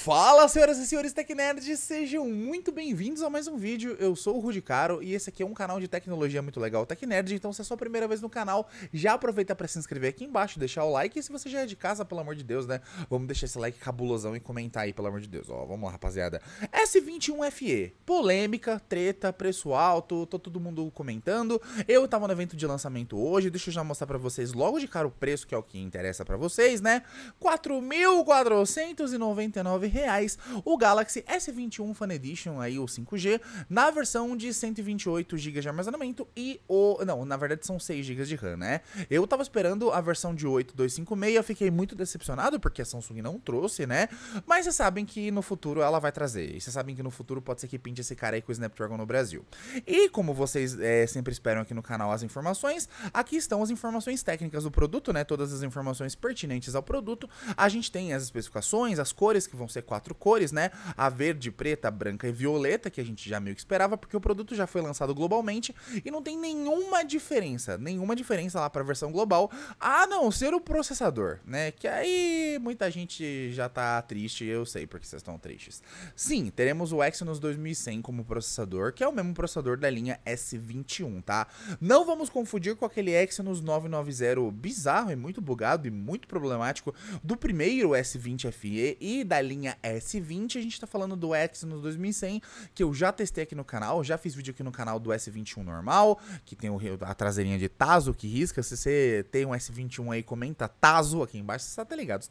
Fala, senhoras e senhores Tecnerds, sejam muito bem-vindos a mais um vídeo. Eu sou o Rudi Caro e esse aqui é um canal de tecnologia muito legal, Tecnerd. Então, se é a sua primeira vez no canal, já aproveita para se inscrever aqui embaixo, deixar o like. E se você já é de casa, pelo amor de Deus, né? Vamos deixar esse like cabulosão e comentar aí, pelo amor de Deus. Ó, vamos lá, rapaziada. S21FE, polêmica, treta, preço alto, tô todo mundo comentando. Eu tava no evento de lançamento hoje, deixa eu já mostrar para vocês logo de cara o preço, que é o que interessa para vocês, né? R$ reais o Galaxy S21 Fan Edition, aí o 5G, na versão de 128 GB de armazenamento e o... não, na verdade são 6 GB de RAM, né? Eu tava esperando a versão de 8256, eu fiquei muito decepcionado porque a Samsung não trouxe, né? Mas vocês sabem que no futuro ela vai trazer, e vocês sabem que no futuro pode ser que pinte esse cara aí com o Snapdragon no Brasil. E como vocês é, sempre esperam aqui no canal as informações, aqui estão as informações técnicas do produto, né? Todas as informações pertinentes ao produto, a gente tem as especificações, as cores que vão ser ser quatro cores, né? A verde, preta, branca e violeta, que a gente já meio que esperava, porque o produto já foi lançado globalmente e não tem nenhuma diferença, nenhuma diferença lá para a versão global, a não ser o processador, né? Que aí muita gente já tá triste, eu sei porque vocês estão tristes. Sim, teremos o Exynos 2100 como processador, que é o mesmo processador da linha S21, tá? Não vamos confundir com aquele Exynos 990 bizarro e muito bugado e muito problemático do primeiro S20 FE e da linha linha S20. A gente está falando do Exynos 2100, que eu já testei aqui no canal, já fiz vídeo aqui no canal do S21 normal, que tem a traseirinha de Tazo que risca. Se você tem um S21 aí, comenta Tazo aqui embaixo, você tá ligado.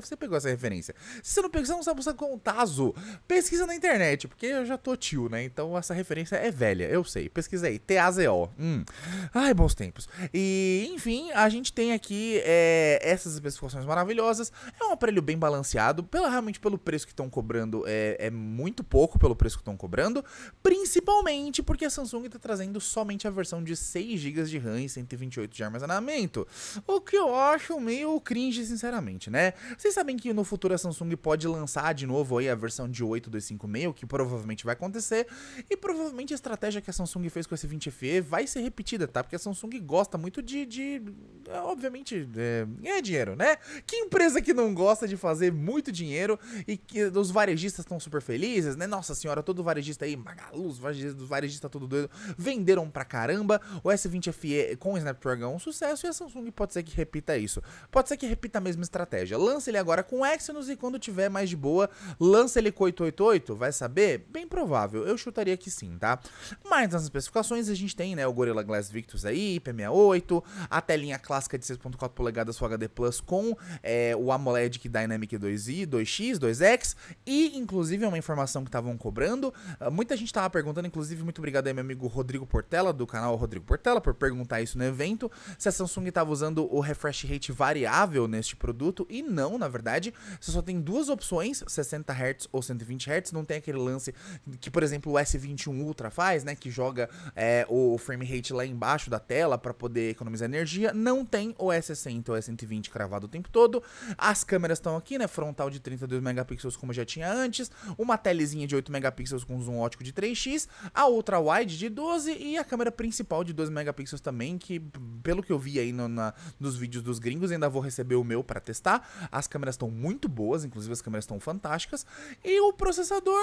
Você, pegou essa referência. Se você não pegou, você não sabe usar tá com Tazo, pesquisa na internet, porque eu já tô tio, né? Então essa referência é velha, eu sei. Pesquisa aí, T-A-Z-O. Hum. Ai, bons tempos. E, enfim, a gente tem aqui é, essas especificações maravilhosas. É um aparelho bem balanceado, pela, realmente pelo preço que estão cobrando é, é muito pouco pelo preço que estão cobrando, principalmente porque a Samsung está trazendo somente a versão de 6 GB de RAM e 128 de armazenamento, o que eu acho meio cringe, sinceramente, né? Vocês sabem que no futuro a Samsung pode lançar de novo aí a versão de 8256, que provavelmente vai acontecer, e provavelmente a estratégia que a Samsung fez com esse 20FE vai ser repetida, tá? Porque a Samsung gosta muito de, de é, obviamente, é, ganhar dinheiro, né? Que empresa que não gosta de fazer muito dinheiro e que os varejistas estão super felizes, né? Nossa senhora, todo varejista aí, Magalu, varejista, varejistas todo doido, venderam pra caramba. O S20 FE com o Snapdragon é um sucesso e a Samsung pode ser que repita isso. Pode ser que repita a mesma estratégia. Lança ele agora com o Exynos e quando tiver mais de boa, lança ele com 888, vai saber? Bem provável, eu chutaria que sim, tá? Mas nas especificações a gente tem, né, o Gorilla Glass Victus aí, IP68, a telinha clássica de 6.4 polegadas Full HD Plus com é, o AMOLED Dynamic 2i, 2x, 2 Series X e, inclusive, é uma informação que estavam cobrando. Ah, muita gente estava perguntando, inclusive, muito obrigado aí, meu amigo Rodrigo Portela, do canal Rodrigo Portela, por perguntar isso no evento, se a Samsung estava usando o refresh rate variável neste produto, e não, na verdade, você só tem duas opções, 60 Hz ou 120 Hz, não tem aquele lance que, por exemplo, o S21 Ultra faz, né, que joga é, o frame rate lá embaixo da tela para poder economizar energia, não tem o S60 ou S120 cravado o tempo todo, as câmeras estão aqui, né, frontal de 32 megapixels megapixels como já tinha antes, uma telezinha de 8 megapixels com zoom ótico de 3x, a outra wide de 12 e a câmera principal de 12 megapixels também, que pelo que eu vi aí no, na, nos vídeos dos gringos, ainda vou receber o meu para testar. As câmeras estão muito boas, inclusive as câmeras estão fantásticas, e o processador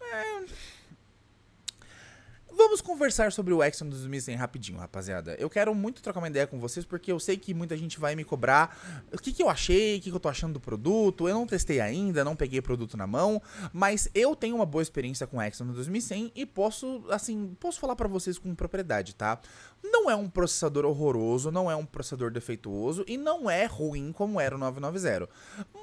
é Vamos conversar sobre o Exxon dos rapidinho, rapaziada. Eu quero muito trocar uma ideia com vocês, porque eu sei que muita gente vai me cobrar o que, que eu achei, o que, que eu tô achando do produto. Eu não testei ainda, não peguei produto na mão, mas eu tenho uma boa experiência com o Exxon 2100 e posso, assim, posso falar para vocês com propriedade, tá? Não é um processador horroroso, não é um processador defeituoso e não é ruim como era o 990.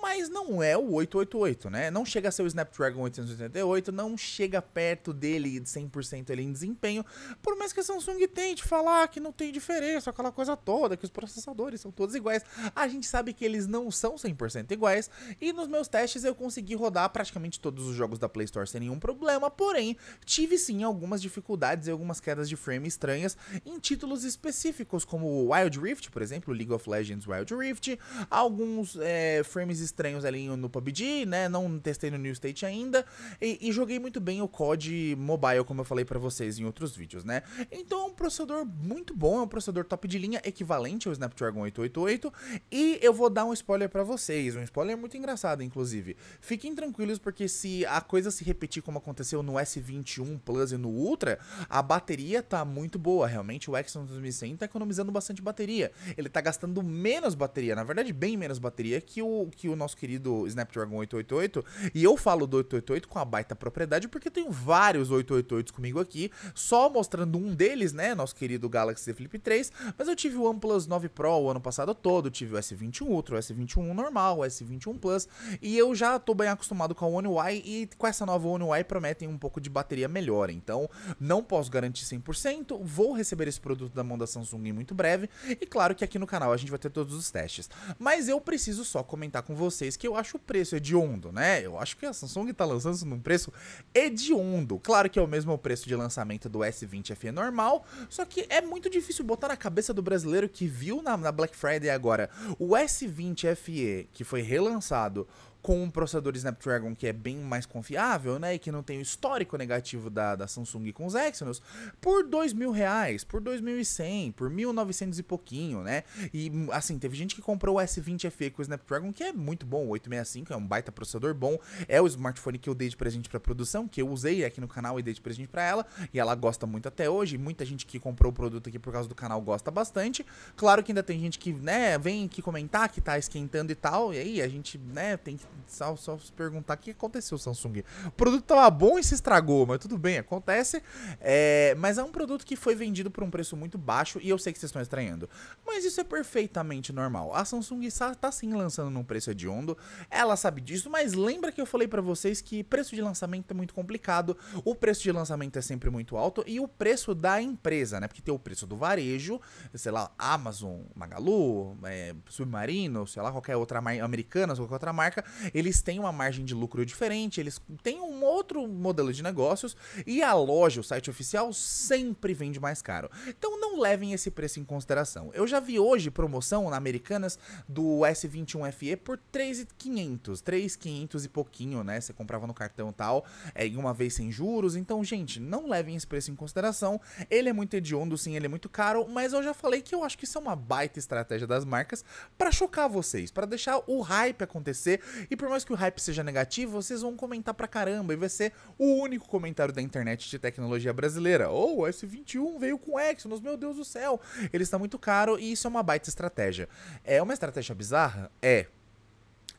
Mas não é o 888, né? Não chega a ser o Snapdragon 888, não chega perto dele de 100% ele em desempenho. Por mais que a Samsung tente falar que não tem diferença, aquela coisa toda, que os processadores são todos iguais, a gente sabe que eles não são 100% iguais. E nos meus testes eu consegui rodar praticamente todos os jogos da Play Store sem nenhum problema, porém tive sim algumas dificuldades e algumas quedas de frame estranhas em títulos específicos, como Wild Rift, por exemplo, League of Legends Wild Rift, alguns é, frames estranhos ali no PUBG, né? Não testei no New State ainda, e, e joguei muito bem o COD Mobile, como eu falei para vocês em outros vídeos, né? Então é um processador muito bom, é um processador top de linha, equivalente ao Snapdragon 888, e eu vou dar um spoiler para vocês, um spoiler muito engraçado, inclusive. Fiquem tranquilos, porque se a coisa se repetir como aconteceu no S21 Plus e no Ultra, a bateria tá muito boa, realmente o Exynos 2100 tá economizando bastante bateria, ele tá gastando menos bateria, na verdade bem menos bateria que o, que o nosso querido Snapdragon 888, e eu falo do 888 com a baita propriedade, porque tenho vários 888s comigo aqui, só mostrando um deles, né? Nosso querido Galaxy Z Flip 3. Mas eu tive o OnePlus 9 Pro o ano passado todo, tive o S21 Ultra, o S21 normal, o S21 Plus. E eu já tô bem acostumado com a One UI e com essa nova One UI prometem um pouco de bateria melhor. Então não posso garantir 100%, vou receber esse produto da mão da Samsung em muito breve. E claro que aqui no canal a gente vai ter todos os testes. Mas eu preciso só comentar com vocês que eu acho o preço hediondo, né? Eu acho que a Samsung tá lançando isso num preço hediondo. Claro que é o mesmo preço de lançamento lançamento do S20 FE normal, só que é muito difícil botar na cabeça do brasileiro que viu na, na Black Friday agora o S20 FE, que foi relançado, com um processador Snapdragon que é bem mais confiável, né, e que não tem o histórico negativo da, da Samsung com os Exynos, por dois mil reais, por dois mil e cem, por mil novecentos e pouquinho, né, e assim, teve gente que comprou o S20 FE com o Snapdragon, que é muito bom, o 865 é um baita processador bom, é o smartphone que eu dei de presente pra produção, que eu usei aqui no canal e dei de presente pra ela, e ela gosta muito até hoje, muita gente que comprou o produto aqui por causa do canal gosta bastante, claro que ainda tem gente que, né, vem aqui comentar que tá esquentando e tal, e aí a gente, né, tem que só, só se perguntar o que aconteceu, Samsung. O produto estava bom e se estragou, mas tudo bem, acontece. É, mas é um produto que foi vendido por um preço muito baixo e eu sei que vocês estão estranhando. Mas isso é perfeitamente normal. A Samsung está sim lançando num preço hediondo, ela sabe disso, mas lembra que eu falei para vocês que preço de lançamento é muito complicado, o preço de lançamento é sempre muito alto e o preço da empresa, né? Porque tem o preço do varejo, sei lá, Amazon, Magalu, é, Submarino, sei lá, qualquer outra marca, Americanas, qualquer outra marca, eles têm uma margem de lucro diferente, eles têm um outro modelo de negócios e a loja, o site oficial, sempre vende mais caro. Então não levem esse preço em consideração. Eu já vi hoje promoção na Americanas do S21 FE por 3,500, 3,500 e pouquinho, né? Você comprava no cartão e tal, é, em uma vez sem juros. Então, gente, não levem esse preço em consideração. Ele é muito hediondo, sim, ele é muito caro, mas eu já falei que eu acho que isso é uma baita estratégia das marcas para chocar vocês, para deixar o hype acontecer e e por mais que o hype seja negativo, vocês vão comentar pra caramba e vai ser o único comentário da internet de tecnologia brasileira. Ou oh, o S21 veio com Exynos, meu Deus do céu, ele está muito caro e isso é uma baita estratégia. É uma estratégia bizarra? É.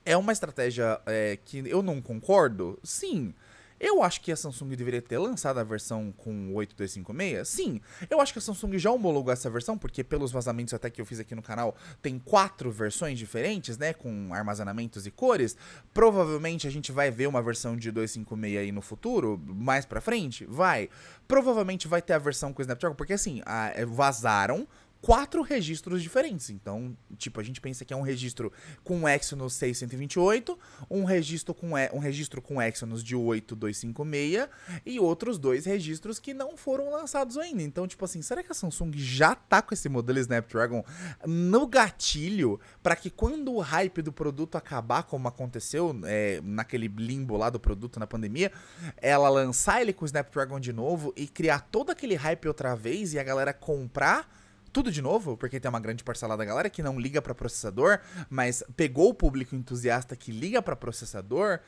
É uma estratégia é, que eu não concordo? Sim. Eu acho que a Samsung deveria ter lançado a versão com 8256. Sim, eu acho que a Samsung já homologou essa versão, porque pelos vazamentos até que eu fiz aqui no canal, tem quatro versões diferentes, né? Com armazenamentos e cores. Provavelmente a gente vai ver uma versão de 256 aí no futuro, mais pra frente. Vai. Provavelmente vai ter a versão com o Snapdragon, porque assim, a, eh, vazaram quatro registros diferentes. Então, tipo, a gente pensa que é um registro com Exynos 628, um registro com, e, um registro com Exynos de 8256 e outros dois registros que não foram lançados ainda. Então, tipo assim, será que a Samsung já tá com esse modelo Snapdragon no gatilho para que quando o hype do produto acabar, como aconteceu é, naquele limbo lá do produto na pandemia, ela lançar ele com o Snapdragon de novo e criar todo aquele hype outra vez e a galera comprar tudo de novo, porque tem uma grande parcela da galera que não liga para processador, mas pegou o público entusiasta que liga para processador.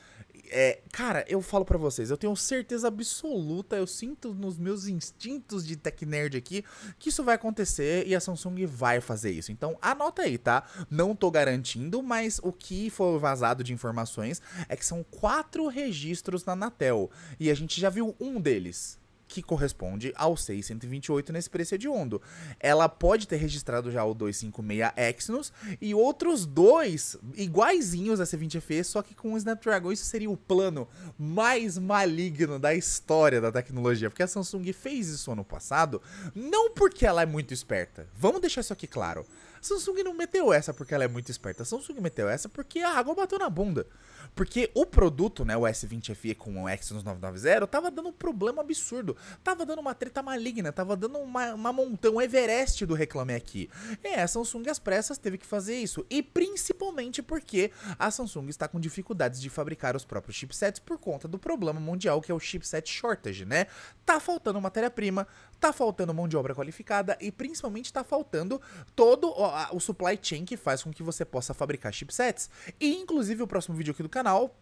É, cara, eu falo para vocês, eu tenho certeza absoluta, eu sinto nos meus instintos de tech nerd aqui que isso vai acontecer e a Samsung vai fazer isso. Então anota aí, tá? Não tô garantindo, mas o que foi vazado de informações é que são quatro registros na Anatel e a gente já viu um deles que corresponde ao 628 nesse preço hediondo. Ela pode ter registrado já o 256 Exynos e outros dois iguaizinhos a C20FE, só que com o Snapdragon. Isso seria o plano mais maligno da história da tecnologia, porque a Samsung fez isso ano passado, não porque ela é muito esperta. Vamos deixar isso aqui claro. Samsung não meteu essa porque ela é muito esperta. A Samsung meteu essa porque a água bateu na bunda. Porque o produto, né, o S20 FE com o Exynos 990, tava dando um problema absurdo. Tava dando uma treta maligna, tava dando uma, uma montão Everest do Reclame Aqui. É, a Samsung às pressas teve que fazer isso. E principalmente porque a Samsung está com dificuldades de fabricar os próprios chipsets por conta do problema mundial que é o chipset shortage, né? Tá faltando matéria-prima, tá faltando mão de obra qualificada e principalmente tá faltando todo o supply chain que faz com que você possa fabricar chipsets. E inclusive o próximo vídeo aqui do canal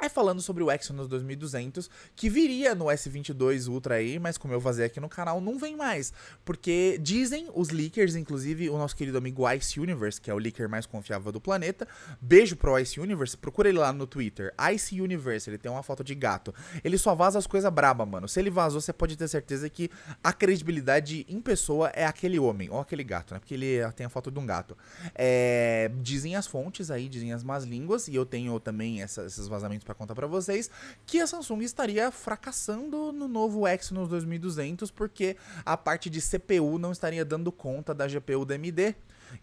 é falando sobre o Exynos 2200, que viria no S22 Ultra aí, mas como eu vazei aqui no canal, não vem mais. Porque dizem os leakers, inclusive o nosso querido amigo Ice Universe, que é o leaker mais confiável do planeta. Beijo pro Ice Universe, procura ele lá no Twitter. Ice Universe, ele tem uma foto de gato. Ele só vaza as coisas braba, mano. Se ele vazou, você pode ter certeza que a credibilidade em pessoa é aquele homem, ou aquele gato, né? Porque ele ah, tem a foto de um gato. É... Dizem as fontes aí, dizem as más línguas, e eu tenho também essa, esses vazamentos para contar para vocês que a Samsung estaria fracassando no novo Exynos 2200 porque a parte de CPU não estaria dando conta da GPU da AMD.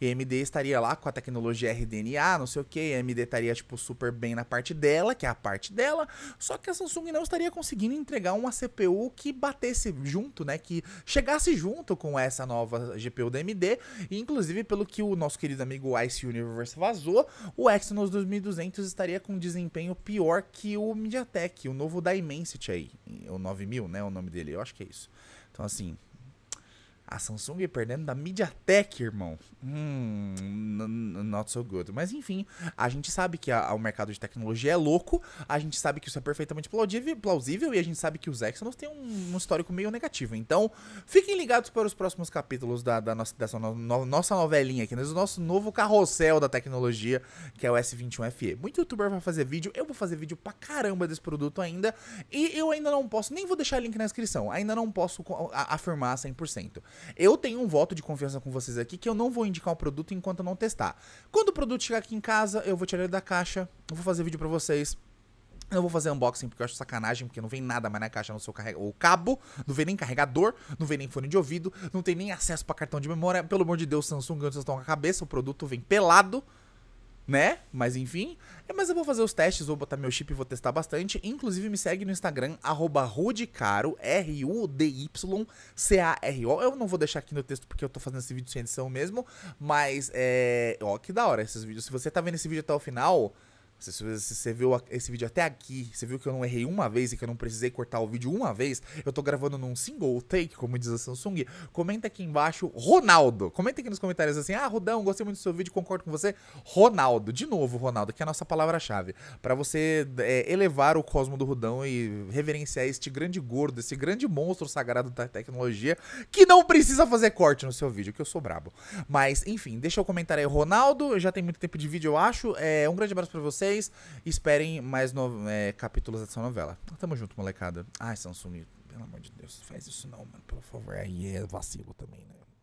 AMD estaria lá com a tecnologia RDNA, não sei o que, AMD estaria, tipo, super bem na parte dela, que é a parte dela, só que a Samsung não estaria conseguindo entregar uma CPU que batesse junto, né, que chegasse junto com essa nova GPU da AMD, e inclusive pelo que o nosso querido amigo Ice Universe vazou, o Exynos 2200 estaria com um desempenho pior que o MediaTek, o novo da Dimensity aí, o 9000, né, o nome dele, eu acho que é isso. Então, assim, a Samsung perdendo da MediaTek, irmão. Hum, not so good. Mas enfim, a gente sabe que a, a, o mercado de tecnologia é louco, a gente sabe que isso é perfeitamente plausível e a gente sabe que os Exynos têm um, um histórico meio negativo. Então, fiquem ligados para os próximos capítulos da, da nossa, dessa no, no, nossa novelinha aqui, né? do nosso novo carrossel da tecnologia, que é o S21FE. Muito youtuber vai fazer vídeo, eu vou fazer vídeo pra caramba desse produto ainda, e eu ainda não posso, nem vou deixar link na descrição, ainda não posso afirmar 100%. Eu tenho um voto de confiança com vocês aqui que eu não vou indicar o um produto enquanto eu não testar. Quando o produto chegar aqui em casa, eu vou tirar ele da caixa, eu vou fazer vídeo para vocês. Eu vou fazer unboxing porque eu acho sacanagem, porque não vem nada mais na caixa no seu o cabo, não vem nem carregador, não vem nem fone de ouvido, não tem nem acesso para cartão de memória. Pelo amor de Deus, Samsung, onde vocês estão com a cabeça, o produto vem pelado né? Mas enfim. É, mas eu vou fazer os testes, vou botar meu chip e vou testar bastante. Inclusive, me segue no Instagram, Rudicaro, R-U-D-Y-C-A-R-O. Eu não vou deixar aqui no texto porque eu tô fazendo esse vídeo sem edição mesmo. Mas é. Ó, que da hora esses vídeos. Se você tá vendo esse vídeo até o final. Se você viu esse vídeo até aqui, você viu que eu não errei uma vez e que eu não precisei cortar o vídeo uma vez, eu tô gravando num single take, como diz a Samsung, comenta aqui embaixo, Ronaldo. Comenta aqui nos comentários assim, ah, Rodão, gostei muito do seu vídeo, concordo com você. Ronaldo, de novo, Ronaldo, que é a nossa palavra-chave. para você é, elevar o cosmo do Rodão e reverenciar este grande gordo, esse grande monstro sagrado da tecnologia, que não precisa fazer corte no seu vídeo, que eu sou brabo. Mas, enfim, deixa o comentário aí, Ronaldo. Já tem muito tempo de vídeo, eu acho. É, um grande abraço para você vocês. Esperem mais no, é, capítulos dessa novela. Então, tamo junto, molecada. Ai, Samsung, pelo amor de Deus, faz isso não, mano. Por favor, aí é vacilo também, né?